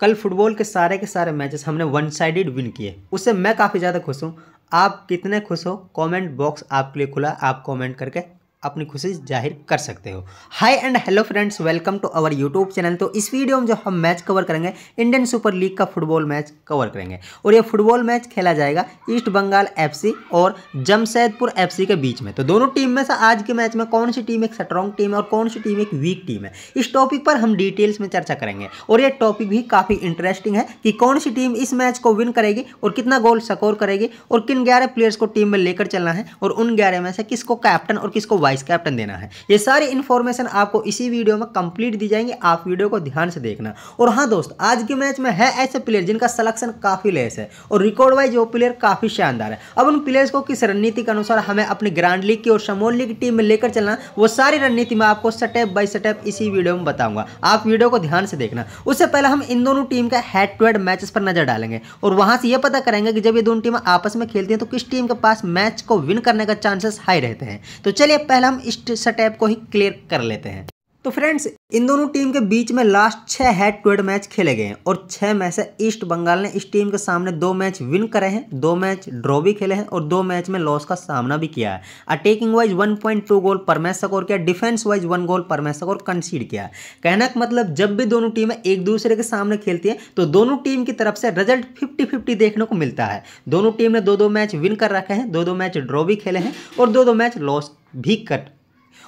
कल फुटबॉल के सारे के सारे मैचेस हमने वन साइडेड विन किए उससे मैं काफ़ी ज़्यादा खुश हूँ आप कितने खुश हो कमेंट बॉक्स आपके लिए खुला आप कमेंट करके अपनी खुशी जाहिर कर सकते हो hi and hello friends welcome to our YouTube channel तो इस वीडियो में जो हम मैच कवर करेंगे इंडियन सुपर लीग का फुटबॉल मैच कवर करेंगे और ये फुटबॉल मैच खेला जाएगा ईस्ट बंगाल एफसी और जमशेदपुर एफसी के बीच में तो दोनों टीम में से आज के मैच में कौन सी टीम एक स्ट्रॉन्ग टीम है और कौन सी टीम एक वीक टीम है इस टॉपिक पर हम डिटेल्स में चर्चा करेंगे और यह टॉपिक भी काफ़ी इंटरेस्टिंग है कि कौन सी टीम इस मैच को विन करेगी और कितना गोल स्कोर करेगी और किन ग्यारह प्लेयर्स को टीम में लेकर चलना है और उन ग्यारह में से किसको कैप्टन और किसको वाइस कैप्टन देना है ये सारी इन्फॉर्मेशन आपको इसी वीडियो में कंप्लीट दी जाएंगी आप वीडियो को ध्यान से देखना और हाँ दोस्त आज के मैच में है ऐसे प्लेयर जिनका सलेक्शन काफ़ी लेस है और रिकॉर्ड वाइज वो प्लेयर काफ़ी शानदार है अब उन प्लेयर्स को किस रणनीति के अनुसार हमें अपनी ग्रांड लीग की और समोल लीग टीम में लेकर चलना वो सारी रणनीति मैं आपको स्टेप बाई स्टेप इसी वीडियो में बताऊंगा आप वीडियो को ध्यान से देखना उससे पहले हम इन दोनों टीम का हेड टू हेड मैचेस पर नजर डालेंगे और वहां से यह पता करेंगे कि जब ये दोनों टीम आपस में खेलती हैं तो किस टीम के पास मैच को विन करने का चांसेस हाई रहते हैं तो चलिए पहले हम इस स्टेप को ही क्लियर कर लेते हैं तो फ्रेंड्स इन दोनों टीम के बीच में लास्ट छः हेड टू हेड मैच खेले गए हैं और छः मैच से ईस्ट बंगाल ने इस टीम के सामने दो मैच विन करे हैं दो मैच ड्रॉ भी खेले हैं और दो मैच में लॉस का सामना भी किया है अटैकिंग वाइज 1.2 गोल पर मैच स्कोर किया डिफेंस वाइज वन गोल पर मैच स्कोर कंसीड किया कहना का मतलब जब भी दोनों टीमें एक दूसरे के सामने खेलती है तो दोनों टीम की तरफ से रिजल्ट फिफ्टी फिफ्टी देखने को मिलता है दोनों टीम ने दो दो मैच विन कर रखे हैं दो दो मैच ड्रॉ भी खेले हैं और दो दो मैच लॉस भी कट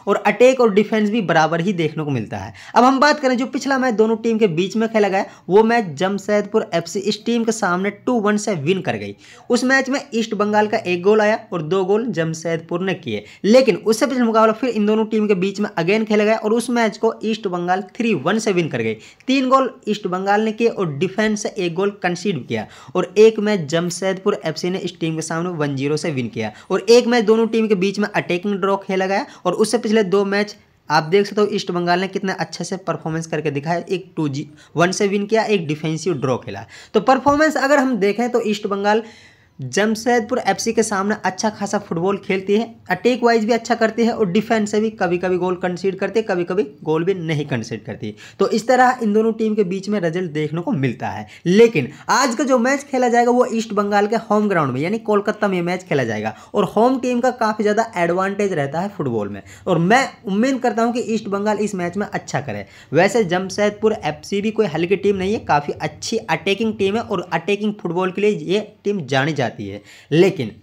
और अटैक और डिफेंस भी बराबर ही देखने को मिलता है अब हम बात करें जो पिछला मैच दोनों टीम के बीच में खेला गया वो मैच जमशेदपुर एफ इस टीम के सामने टू वन से विन कर गई उस मैच में ईस्ट बंगाल का एक गोल आया और दो गोल जमशेदपुर ने किए लेकिन उससे पिछले मुकाबला फिर इन दोनों टीम के बीच में अगेन खेला गया और उस मैच को ईस्ट बंगाल थ्री वन से विन कर गई तीन गोल ईस्ट बंगाल ने किए और डिफेंस से एक गोल कंसीड किया और एक मैच जमशेदपुर एफ ने इस टीम के सामने वन जीरो से विन किया और एक मैच दोनों टीम के बीच में अटैकिंग ड्रॉ खेला गया और उससे पिछले पिछले दो मैच आप देख सकते हो ईस्ट बंगाल ने कितना अच्छे से परफॉर्मेंस करके दिखाया एक टू जी वन से विन किया एक डिफेंसिव ड्रॉ खेला तो परफॉर्मेंस अगर हम देखें तो ईस्ट बंगाल जमशेदपुर एफसी के सामने अच्छा खासा फुटबॉल खेलती है अटैक वाइज भी अच्छा करती है और डिफेंस से भी कभी कभी गोल कंसीड करती है कभी कभी गोल भी नहीं कंसीड करती तो इस तरह इन दोनों टीम के बीच में रिजल्ट देखने को मिलता है लेकिन आज का जो मैच खेला जाएगा वो ईस्ट बंगाल के होम ग्राउंड में यानी कोलकाता में मैच खेला जाएगा और होम टीम का काफ़ी ज़्यादा एडवांटेज रहता है फुटबॉल में और मैं उम्मीद करता हूँ कि ईस्ट बंगाल इस मैच में अच्छा करे वैसे जमशेदपुर एफ भी कोई हल्की टीम नहीं है काफ़ी अच्छी अटैकिंग टीम है और अटैकिंग फुटबॉल के लिए ये टीम जानी है जाती है लेकिन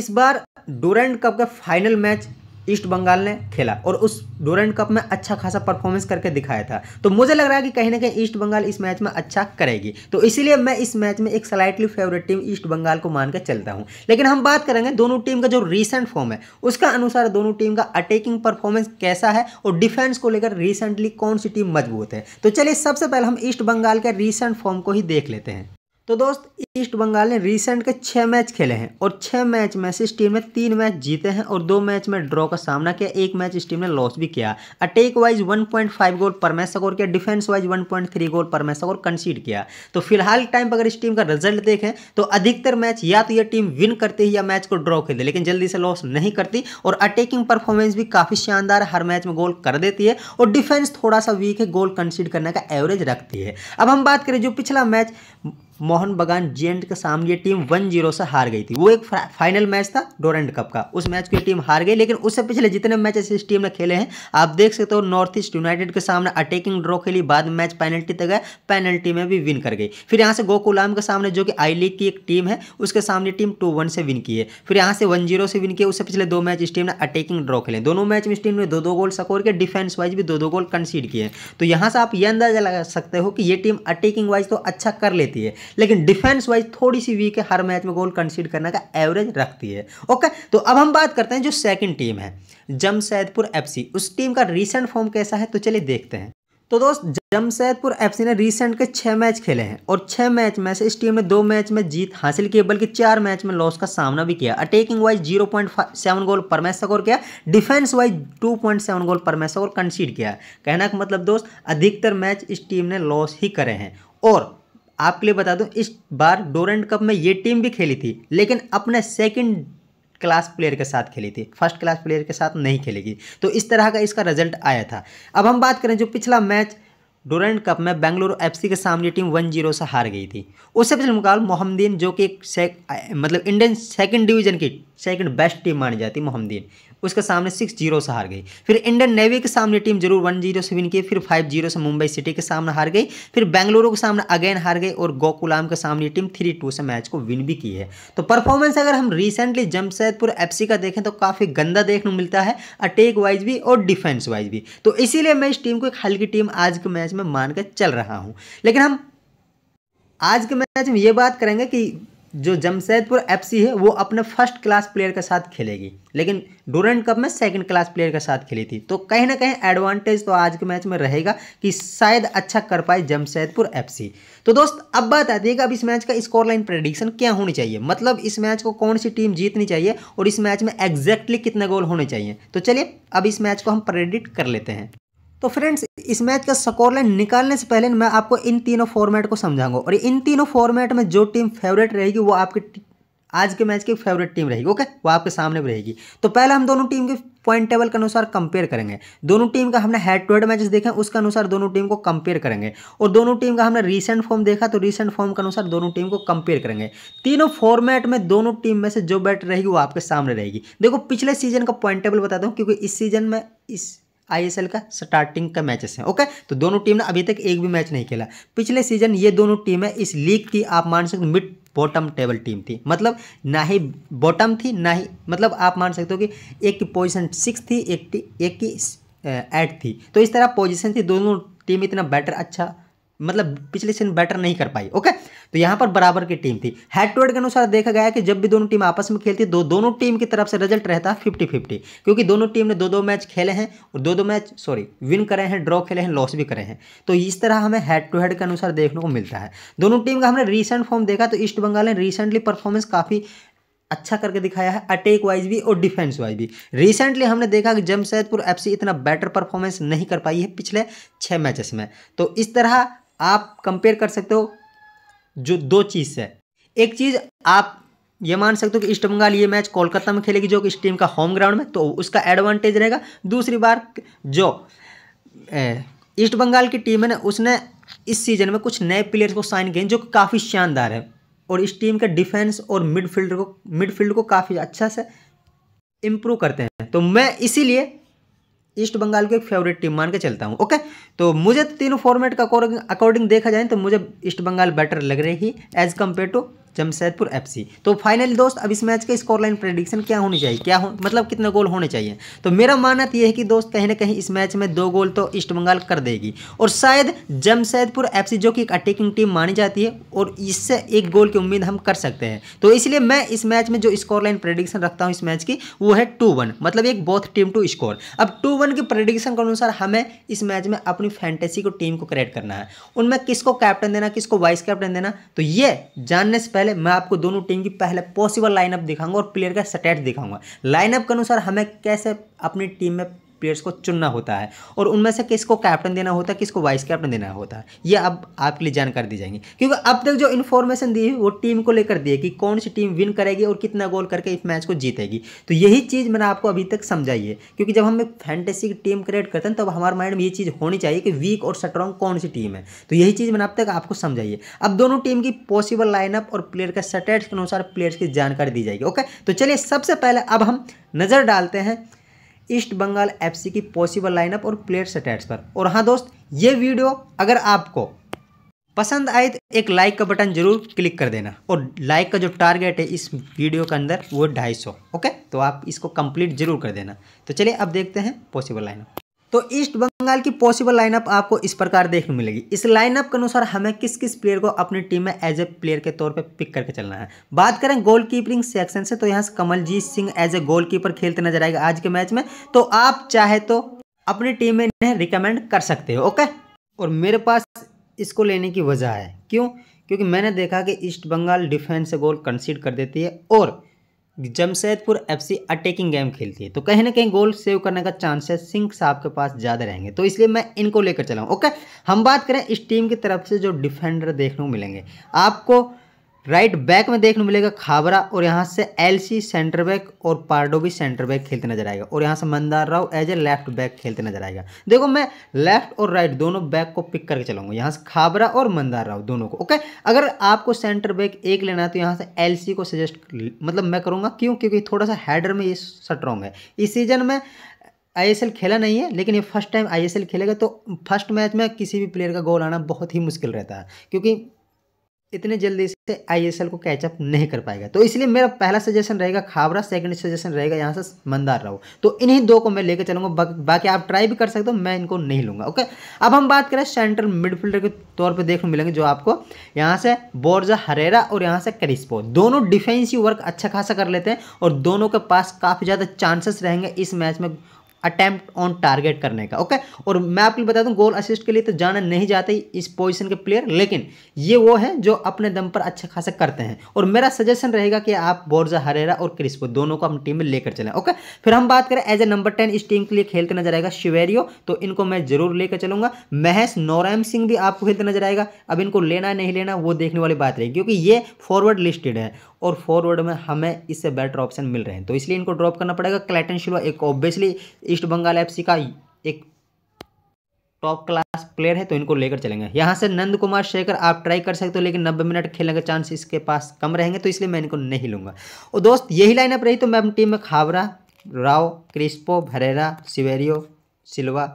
इस बार डोरेंट कप का फाइनल मैच ईस्ट बंगाल ने खेला और उस डोरेंट कप में अच्छा खासा परफॉर्मेंस करके दिखाया था तो मुझे लग रहा है कि कहीं ना कहीं ईस्ट बंगाल इस मैच में अच्छा करेगी तो इसीलिए मैं इस मैच में एक slightly favourite team East Bengal को मानकर चलता हूं लेकिन हम बात करेंगे दोनों टीम का जो रिसेंट फॉर्म है उसका अनुसार दोनों टीम का अटैकिंग परफॉर्मेंस कैसा है और डिफेंस को लेकर रिसेंटली कौन सी टीम मजबूत है तो चलिए सबसे पहले हम ईस्ट बंगाल के रिसेंट फॉर्म को ही देख लेते हैं तो दोस्त ईस्ट बंगाल ने रिसेंट के छः मैच खेले हैं और छः मैच में से इस टीम ने तीन मैच जीते हैं और दो मैच में ड्रॉ का सामना किया एक मैच इस टीम ने लॉस भी किया अटैक वाइज 1.5 गोल पर मैच स्कोर किया डिफेंस वाइज 1.3 गोल पर मैच स्कोर कंसीड किया तो फिलहाल टाइम पर अगर इस टीम का रिजल्ट देखें तो अधिकतर मैच या तो यह टीम विन करती है या मैच को ड्रॉ खेलती लेकिन जल्दी से लॉस नहीं करती और अटैकिंग परफॉर्मेंस भी काफ़ी शानदार हर मैच में गोल कर देती है और डिफेंस थोड़ा सा वीक है गोल कंसीड करने का एवरेज रखती है अब हम बात करें जो पिछला मैच मोहन बगान जे के सामने टीम वन जीरो से हार गई थी वो एक फाइनल मैच था डोरेंट कप का उस मैच की टीम हार गई लेकिन उससे पिछले जितने मैच इस टीम ने खेले हैं आप देख सकते हो नॉर्थ ईस्ट यूनाइटेड के सामने अटैकिंग ड्रॉ खेली बाद में मैच पेनल्टी तक गए पेनल्टी में भी विन कर गई फिर यहाँ से गोकुलाम के सामने जो कि आई लीग की एक टीम है उसके सामने टीम टू वन से विन की है फिर यहाँ से वन जीरो से विन किया उससे पिछले दो मैच इस टीम ने अटैकिंग ड्रॉ खेले दोनों मैच में इस टीम ने दो दो गोल स्कोर किया डिफेंस वाइज भी दो दो गोल कंसीड किए तो यहाँ से आप ये अंदाजा लगा सकते हो कि ये टीम अटैकिंग वाइज तो अच्छा कर लेती है लेकिन डिफेंस वाइज थोड़ी सी वीक है हर मैच में गोल कंसीड करने का एवरेज रखती है ओके तो अब हम बात करते हैं जो सेकंड टीम है जमशेदपुर एफसी उस टीम का रिसेंट फॉर्म कैसा है तो चलिए देखते हैं तो दोस्त जमशेदपुर एफसी ने रिसेंट के छः मैच खेले हैं और छः मैच में से इस टीम ने दो मैच में जीत हासिल की बल्कि चार मैच में लॉस का सामना भी किया attacking wise zero point seven goal पर मैच स्कोर किया defence wise two point seven goal पर मैच स्कोर कंसीड किया कहना का मतलब दोस्त अधिकतर मैच इस टीम ने लॉस ही करे हैं और आपके लिए बता दूं इस बार डोरेंट कप में ये टीम भी खेली थी लेकिन अपने सेकंड क्लास प्लेयर के साथ खेली थी फर्स्ट क्लास प्लेयर के साथ नहीं खेलेगी तो इस तरह का इसका रिजल्ट आया था अब हम बात करें जो पिछला मैच डोरेंट कप में बेंगलुरु एफसी के सामने टीम वन जीरो से हार गई थी उससे पिछले मुकाबले मोहम्मदीन जो कि एक मतलब इंडियन सेकंड डिवीजन की सेकंड बेस्ट टीम मानी जाती मोहम्मदीन उसके सामने सिक्स जीरो से हार गई फिर इंडियन नेवी के सामने टीम जरूर वन जीरो से विन की फिर फाइव जीरो से मुंबई सिटी के सामने हार गई फिर बेंगलुरु के सामने अगेन हार गई और गोकुलाम के सामने टीम थ्री टू से मैच को विन भी की है तो परफॉर्मेंस अगर हम रिसेंटली जमशेदपुर एफ का देखें तो काफ़ी गंदा देखने को मिलता है अटैक वाइज भी और डिफेंस वाइज भी तो इसीलिए मैं इस टीम को एक हल्की टीम आज के मैच में मानकर चल रहा हूँ लेकिन हम आज के मैच में ये बात करेंगे कि जो जमशेदपुर एफसी है वो अपने फर्स्ट क्लास प्लेयर के साथ खेलेगी लेकिन डोरेंट कप में सेकंड क्लास प्लेयर के साथ खेली थी तो कहीं ना कहीं एडवांटेज तो आज के मैच में रहेगा कि शायद अच्छा कर पाए जमशेदपुर एफसी तो दोस्त अब बात आती है कि अब इस मैच का स्कोर लाइन प्रडिक्शन क्या होनी चाहिए मतलब इस मैच को कौन सी टीम जीतनी चाहिए और इस मैच में एग्जैक्टली कितने गोल होने चाहिए तो चलिए अब इस मैच को हम प्रेडिक्ट कर लेते हैं तो फ्रेंड्स इस मैच का स्कोर लाइन निकालने से पहले मैं आपको इन तीनों फॉर्मेट को समझाऊंगा और इन तीनों फॉर्मेट में जो टीम फेवरेट रहेगी वो आपके आज के मैच की फेवरेट टीम रहेगी ओके वो आपके सामने भी रहेगी तो पहले हम दोनों टीम के पॉइंट टेबल के अनुसार कंपेयर करेंगे दोनों टीम का हमने हेड टू हेड मैचेस देखे उसके अनुसार दोनों टीम को कंपेयर करेंगे और दोनों टीम का हमने रीसेंट फॉर्म देखा तो रीसेंट फॉर्म के अनुसार दोनों टीम को कंपेयर करेंगे तीनों फॉर्मेट में दोनों टीम में से जो बैट रहेगी वो आपके सामने रहेगी देखो पिछले सीजन का पॉइंट टेबल बता दूँ क्योंकि इस सीजन में इस आईएसएल का स्टार्टिंग का मैचेस है ओके तो दोनों टीम ने अभी तक एक भी मैच नहीं खेला पिछले सीजन ये दोनों टीम है इस लीग की आप मान सकते हो मिड बॉटम टेबल टीम थी मतलब ना ही बॉटम थी ना ही मतलब आप मान सकते हो कि एक की पोजिशन सिक्स थी एक की एट थी तो इस तरह पोजिशन थी दोनों टीम इतना बेटर अच्छा मतलब पिछले सीजन बेटर नहीं कर पाई ओके तो यहाँ पर बराबर की टीम थी हेड टू हेड के अनुसार देखा गया कि जब भी दोनों टीम आपस में खेलती दो दोनों टीम की तरफ से रिजल्ट रहता फिफ्टी फिफ्टी क्योंकि दोनों टीम ने दो दो मैच खेले हैं और दो दो मैच सॉरी विन करे हैं ड्रॉ खेले हैं लॉस भी करे हैं तो इस तरह हमें हेड टू हेड के अनुसार देखने को मिलता है दोनों टीम का हमने रिसेंट फॉर्म देखा तो ईस्ट बंगाल ने रिसेंटली परफॉर्मेंस काफ़ी अच्छा करके दिखाया है अटैक वाइज भी और डिफेंस वाइज भी रिसेंटली हमने देखा कि जमशेदपुर एफसी इतना बेटर परफॉर्मेंस नहीं कर पाई है पिछले छः मैचेस में तो इस तरह आप कंपेयर कर सकते हो जो दो चीज़ है एक चीज़ आप ये मान सकते हो कि ईस्ट बंगाल ये मैच कोलकाता में खेलेगी जो कि इस टीम का होम ग्राउंड में तो उसका एडवांटेज रहेगा दूसरी बार जो ईस्ट बंगाल की टीम है ना उसने इस सीजन में कुछ नए प्लेयर्स को साइन किए जो काफ़ी शानदार है और इस टीम के डिफेंस और मिडफील्ड को मिडफील्ड को काफ़ी अच्छा से इम्प्रूव करते हैं तो मैं इसीलिए ईस्ट बंगाल की एक फेवरेट टीम मान के चलता हूँ ओके तो मुझे तीनों फॉर्मेट का अकॉर्डिंग देखा जाए तो मुझे ईस्ट बंगाल बेटर लग रही as compared to Jamshedpur FC तो फाइनली दोस्त अब इस मैच का स्कोर लाइन प्रेडिक्शन क्या होनी चाहिए क्या हो मतलब कितने गोल होने चाहिए तो मेरा मानना तो यह है कि दोस्त कहीं ना कहीं इस मैच में दो गोल तो ईस्ट बंगाल कर देगी और शायद जमशेदपुर एफ जो कि एक अटैकिंग टीम मानी जाती है और इससे एक गोल की उम्मीद हम कर सकते हैं तो इसलिए मैं इस मैच में जो स्कोर लाइन प्रडिक्शन रखता हूँ इस मैच की वो है टू वन मतलब एक बोथ टीम टू स्कोर अब टू वन के प्रडिक्शन के अनुसार हमें इस मैच में अपनी फैंटेसी को टीम को क्रिएट करना है उनमें किसको कैप्टन देना किसको वाइस कैप्टन देना तो ये जानने से पहले मैं आपको दोनों टीम की पहले पॉसिबल लाइनअप दिखाऊंगा और प्लेयर का स्टेट दिखाऊंगा लाइनअप के अनुसार हमें कैसे अपनी टीम में प्लेयर्स को चुनना होता है और उनमें से किसको कैप्टन देना होता है किसको वाइस कैप्टन देना होता है ये अब आपके लिए जानकारी दी जाएंगी क्योंकि अब तक जो इन्फॉर्मेशन दी है वो टीम को लेकर दी है कि कौन सी टीम विन करेगी और कितना गोल करके इस मैच को जीतेगी तो यही चीज़ मैंने आपको अभी तक समझाई है क्योंकि जब हम एक फैंटेसी की टीम क्रिएट करते हैं तब हमारे माइंड में ये चीज़ होनी चाहिए कि वीक और स्ट्रॉन्ग कौन सी टीम है तो यही चीज़ मैंने अब तक आपको समझाइए अब दोनों टीम की पॉसिबल लाइनअप और प्लेयर का स्टेट्स के अनुसार प्लेयर्स की जानकारी दी जाएगी ओके तो चलिए सबसे पहले अब हम नज़र डालते हैं ईस्ट बंगाल एफसी की पॉसिबल लाइनअप और प्लेयर स्टैट्स पर और हाँ दोस्त ये वीडियो अगर आपको पसंद आए तो एक लाइक का बटन जरूर क्लिक कर देना और लाइक का जो टारगेट है इस वीडियो के अंदर वो ढाई सौ ओके तो आप इसको कंप्लीट जरूर कर देना तो चलिए अब देखते हैं पॉसिबल लाइनअप तो ईस्ट बंगाल की पॉसिबल लाइनअप आपको इस प्रकार देखने मिलेगी इस लाइनअप के अनुसार हमें किस किस प्लेयर को अपनी टीम में एज ए प्लेयर के तौर पे पिक करके चलना है बात करें गोल कीपरिंग सेक्शन से तो यहाँ से Kamaljit Singh as a goalkeeper खेलते नजर आएगा आज के मैच में तो आप चाहे तो अपनी टीम में इन्हें रिकमेंड कर सकते हो ओके और मेरे पास इसको लेने की वजह है क्यों क्योंकि मैंने देखा कि ईस्ट बंगाल डिफेंस से गोल कंसीड कर देती है और जमशेदपुर एफसी अटैकिंग गेम खेलती है तो कहीं ना कहीं गोल सेव करने का चांसेस सिंह साहब के पास ज़्यादा रहेंगे तो इसलिए मैं इनको लेकर चला ओके हम बात करें इस टीम की तरफ से जो डिफेंडर देखने को मिलेंगे आपको राइट बैक में देखने मिलेगा खाबरा और यहाँ से एलसी सेंटर बैक और पार्डो भी सेंटर बैक खेलते नजर आएगा और यहाँ से Mandar Rao as a left back खेलते नजर आएगा देखो मैं लेफ्ट और राइट दोनों बैक को पिक करके चलाऊंगा यहाँ से खाबरा और मंदार राव दोनों को ओके अगर आपको सेंटर बैक एक लेना है तो यहाँ से एल को सजेस्ट मतलब मैं करूँगा क्यों क्योंकि थोड़ा सा हैडर में ये स्ट्रॉन्ग है इस सीजन में आई खेला नहीं है लेकिन ये फर्स्ट टाइम आई खेलेगा तो फर्स्ट मैच में किसी भी प्लेयर का गोल आना बहुत ही मुश्किल रहता है क्योंकि इतने जल्दी से एल को कैचअप नहीं कर पाएगा तो इसलिए मेरा पहला सजेशन रहेगा खाबरा सेकंड सजेशन रहेगा यहाँ से मंदार राव तो इन्हीं दो को मैं लेकर चलूंगा बा, बाकी आप ट्राई भी कर सकते हो मैं इनको नहीं लूंगा ओके अब हम बात करें सेंट्रल मिडफील्डर के तौर पर देखने मिलेंगे जो आपको यहाँ से बोर्जा हरेरा और यहाँ से करिस्पो दोनों डिफेंसिव वर्क अच्छा खासा कर लेते हैं और दोनों के पास काफ़ी ज़्यादा चांसेस रहेंगे इस मैच में अटैम्प्ट ऑन टारगेट करने का ओके और मैं आपको बता दूं गोल असिस्ट के लिए तो जाना नहीं जाते इस पोजीशन के प्लेयर लेकिन ये वो है जो अपने दम पर अच्छा खासा करते हैं और मेरा सजेशन रहेगा कि आप बोर्जा हरेरा और क्रिस्पो दोनों को अपनी टीम में लेकर चलें ओके फिर हम बात करें एज ए नंबर टेन इस टीम के लिए खेलते नजर आएगा शिवेरियो तो इनको मैं जरूर लेकर चलूंगा महेश नौराम सिंह भी आपको खेलते नजर आएगा अब इनको लेना नहीं लेना वो देखने वाली बात रहेगी क्योंकि ये फॉरवर्ड लिस्टेड है और फॉरवर्ड में हमें इससे बेटर ऑप्शन मिल रहे हैं तो इसलिए इनको ड्रॉप करना पड़ेगा क्लैटन शिल्वा एक ऑब्वियसली ईस्ट बंगाल एफ का एक टॉप क्लास प्लेयर है तो इनको लेकर चलेंगे यहाँ से नंद कुमार शेखर आप ट्राई कर सकते हो लेकिन 90 मिनट खेलने का चांस इसके पास कम रहेंगे तो इसलिए मैं इनको नहीं लूँगा और दोस्त यही लाइनअप रही तो मैं अपनी टीम में खावरा राव क्रिस्पो भरेरा सिवेरियो सिल्वा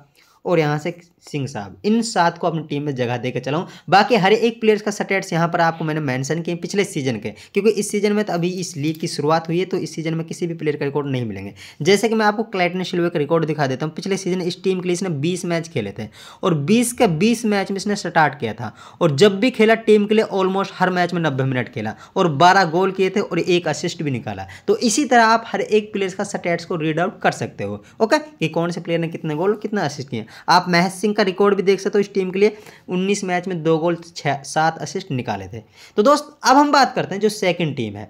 और यहाँ से सिंह साहब इन सात को अपनी टीम में जगह देकर चलाऊँ बाकी हर एक प्लेयर्स का स्टेट्स यहाँ पर आपको मैंने मैंशन किए पिछले सीजन के क्योंकि इस सीजन में तो अभी इस लीग की शुरुआत हुई है तो इस सीजन में किसी भी प्लेयर का रिकॉर्ड नहीं मिलेंगे जैसे कि मैं आपको क्लाइटन शिल्वे का रिकॉर्ड दिखा देता हूँ पिछले सीजन इस टीम के लिए इसने बीस मैच खेले थे और बीस के बीस मैच में इसने स्टार्ट किया था और जब भी खेला टीम के लिए ऑलमोस्ट हर मैच में नब्बे मिनट खेला और बारह गोल किए थे और एक असिस्ट भी निकाला तो इसी तरह आप हर एक प्लेयर का स्टेट्स को रीड आउट कर सकते हो ओके कि कौन से प्लेयर ने कितने गोल कितना असिस्ट किए आप महेश सिंह का रिकॉर्ड भी देख सकते हो इस टीम के लिए उन्नीस मैच में दो गोल छः सात असिस्ट निकाले थे तो दोस्त अब हम बात करते हैं जो सेकेंड टीम है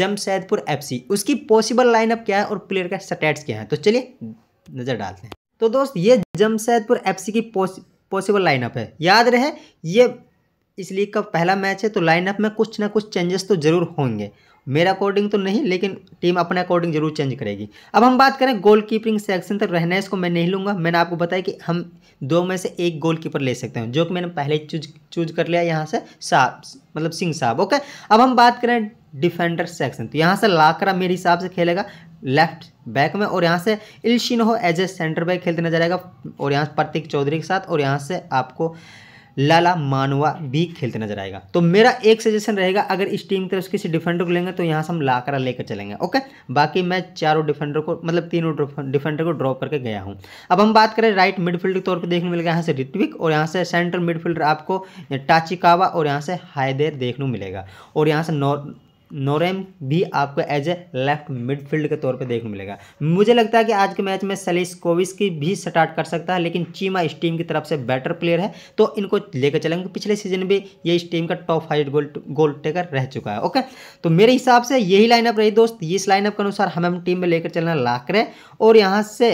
जमशेदपुर एफसी उसकी पॉसिबल लाइनअप क्या है और प्लेयर का स्टेट्स क्या है तो चलिए नज़र डालते हैं तो दोस्त ये जमशेदपुर एफ की पॉसिबल लाइनअप है याद रहे ये इस लीग का पहला मैच है तो लाइनअप में कुछ ना कुछ चेंजेस तो जरूर होंगे मेरा अकॉर्डिंग तो नहीं लेकिन टीम अपने अकॉर्डिंग जरूर चेंज करेगी अब हम बात करें गोल कीपिंग सेक्शन तो रहने इसको मैं नहीं लूँगा मैंने आपको बताया कि हम दो में से एक गोल कीपर ले सकते हैं जो कि मैंने पहले चूज चूज कर लिया यहाँ से साहब मतलब सिंह साहब ओके अब हम बात करें डिफेंडर सेक्शन तो यहाँ से लाकरा मेरे हिसाब से खेलेगा लेफ्ट बैक में और यहाँ से Elsinho as a centre back खेलते नजर आएगा और यहाँ प्रतीक चौधरी के साथ और यहाँ से आपको लाला मानवा भी खेलते नजर आएगा तो मेरा एक सजेशन रहेगा अगर इस टीम की तरफ किसी डिफेंडर को लेंगे तो यहाँ से हम लाकरा लेकर चलेंगे ओके बाकी मैं चारों डिफेंडर को मतलब तीनों डिफेंडर को ड्रॉप करके गया हूँ अब हम बात करें राइट मिडफील्ड के तौर पर देखने मिलेगा यहाँ से ऋत्विक और यहाँ से सेंट्रल मिडफील्डर आपको टाचिकावा और यहाँ से हायदेर देखने मिलेगा और यहाँ से नॉर्थ नोरेम भी आपको एज ए लेफ्ट मिडफील्ड के तौर पे देखने मिलेगा मुझे लगता है कि आज के मैच में कोविस की भी स्टार्ट कर सकता है लेकिन चीमा इस टीम की तरफ से बेटर प्लेयर है तो इनको लेकर चलेंगे पिछले सीजन भी ये इस टीम का top five goal goal taker रह चुका है ओके तो मेरे हिसाब से यही लाइनअप रही दोस्त इस लाइनअप के अनुसार हम टीम में लेकर चलना लाकर और यहाँ से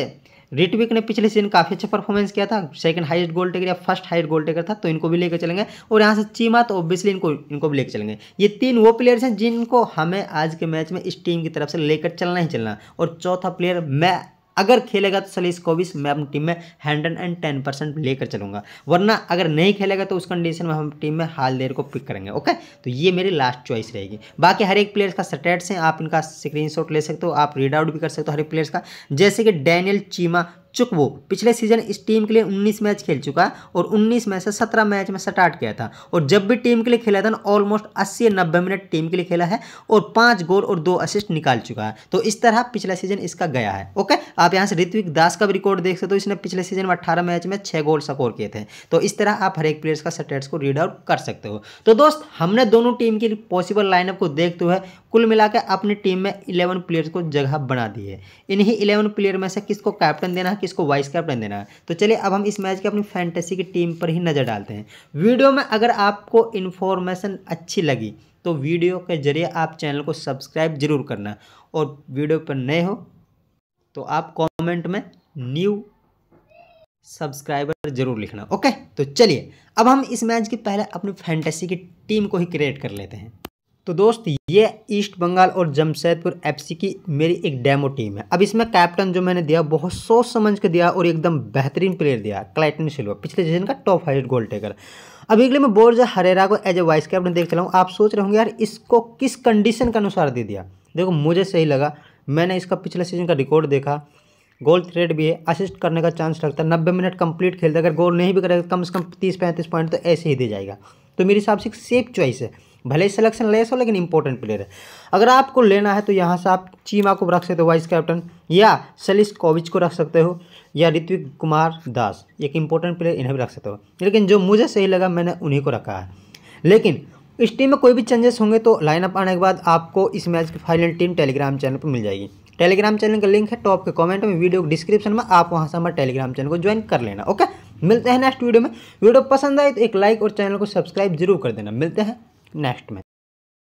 रिटविक ने पिछले सीजन काफ़ी अच्छा परफॉर्मेंस किया था सेकंड हाइस्ट गोल टेकर या फर्स्ट हाइस्ट गोल टेकर था तो इनको भी लेकर चलेंगे और यहाँ से चीमा तो ऑब्वियसली इनको इनको भी लेकर चलेंगे ये तीन वो प्लेयर्स हैं जिनको हमें आज के मैच में इस टीम की तरफ से लेकर चलना ही चलना और चौथा प्लेयर मैं अगर खेलेगा तो सलीस को भी मैं अपनी टीम में हंड्रेड एंड टेन परसेंट लेकर चलूंगा वरना अगर नहीं खेलेगा तो उस कंडीशन में हम टीम में हाल देर को पिक करेंगे ओके तो ये मेरी लास्ट चॉइस रहेगी बाकी हर एक प्लेयर्स का स्टेट्स हैं आप इनका स्क्रीनशॉट ले सकते हो आप रीड आउट भी कर सकते हो हर एक प्लेयर्स का जैसे कि डैनियल चीमा चुकवो पिछले सीजन इस टीम के लिए 19 मैच खेल चुका और 19 में से 17 मैच में स्टार्ट किया था और जब भी टीम के लिए खेला था ना ऑलमोस्ट 80 या नब्बे मिनट टीम के लिए खेला है और पांच गोल और दो असिस्ट निकाल चुका है तो इस तरह पिछला सीजन इसका गया है ओके आप यहां से ऋत्विक दास का भी रिकॉर्ड देख सकते हो इसने पिछले सीजन में अट्ठारह मैच में छह गोल स्कोर किए थे तो इस तरह आप हर एक प्लेयर्स का स्टेट्स को रीड आउट कर सकते हो तो दोस्त हमने दोनों टीम की पॉसिबल लाइनअप को देखते हुए कुल मिलाकर अपनी टीम में इलेवन प्लेयर्स को जगह बना दी है इन्हीं इलेवन प्लेयर में से किसको कैप्टन देना है कि इसको वाइस कैप्टन देना है तो चलिए अब हम इस मैच की अपनी फैंटेसी की टीम पर ही नज़र डालते हैं वीडियो में अगर आपको इन्फॉर्मेशन अच्छी लगी तो वीडियो के जरिए आप चैनल को सब्सक्राइब जरूर करना और वीडियो पर नए हो तो आप कमेंट में न्यू सब्सक्राइबर जरूर लिखना ओके तो चलिए अब हम इस मैच की पहले अपनी फैंटेसी की टीम को ही क्रिएट कर लेते हैं तो दोस्त ये ईस्ट बंगाल और जमशेदपुर एफसी की मेरी एक डेमो टीम है अब इसमें कैप्टन जो मैंने दिया बहुत सोच समझ के दिया और एकदम बेहतरीन प्लेयर दिया क्लाइटन सिल्वा पिछले सीजन का टॉप हाइट गोल टेकर अभी अगले मैं बोर्जा हरेरा को एज ए वाइस कैप्टन देख चला हूँ आप सोच रहे होंगे यार इसको किस कंडीशन के अनुसार दे दिया देखो मुझे सही लगा मैंने इसका पिछले सीजन का रिकॉर्ड देखा गोल थ्रेड भी है असिस्ट करने का चांस रखता है नब्बे मिनट कंप्लीट खेलता है अगर गोल नहीं भी करेगा कम से कम तीस पैंतीस पॉइंट तो ऐसे ही दे जाएगा तो मेरे हिसाब से एक सेफ चॉइस है भले ही सिलेक्शन लेस हो लेकिन इंपॉर्टेंट प्लेयर है अगर आपको लेना है तो यहाँ से आप चीमा को रख सकते हो वाइस कैप्टन या सलिस कोविच को रख सकते हो या ऋत्विक कुमार दास एक इंपॉर्टेंट प्लेयर इन्हें भी रख सकते हो लेकिन जो मुझे सही लगा मैंने उन्हीं को रखा है लेकिन इस टीम में कोई भी चेंजेस होंगे तो लाइनअप आने के बाद आपको इस मैच की फाइनल टीम टेलीग्राम चैनल पर मिल जाएगी टेलीग्राम चैनल का लिंक है टॉप के कमेंट में वीडियो डिस्क्रिप्शन में आप वहाँ से हमारे टेलीग्राम चैनल को ज्वाइन कर लेना ओके मिलते हैं नेक्स्ट वीडियो में वीडियो पसंद आए तो एक लाइक और चैनल को सब्सक्राइब जरूर कर देना मिलते हैं नेक्स्ट में